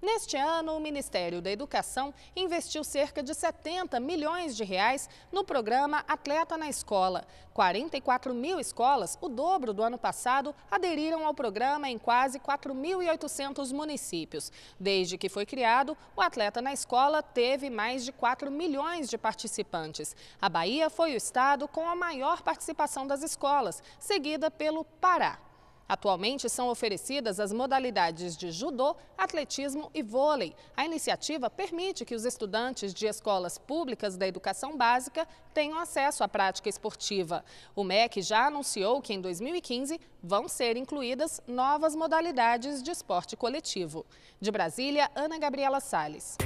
Neste ano, o Ministério da Educação investiu cerca de 70 milhões de reais no programa Atleta na Escola. 44 mil escolas, o dobro do ano passado, aderiram ao programa em quase 4.800 municípios. Desde que foi criado, o Atleta na Escola teve mais de 4 milhões de participantes. A Bahia foi o estado com a maior participação das escolas, seguida pelo Pará. Atualmente são oferecidas as modalidades de judô, atletismo e vôlei. A iniciativa permite que os estudantes de escolas públicas da educação básica tenham acesso à prática esportiva. O MEC já anunciou que em 2015 vão ser incluídas novas modalidades de esporte coletivo. De Brasília, Ana Gabriela Salles.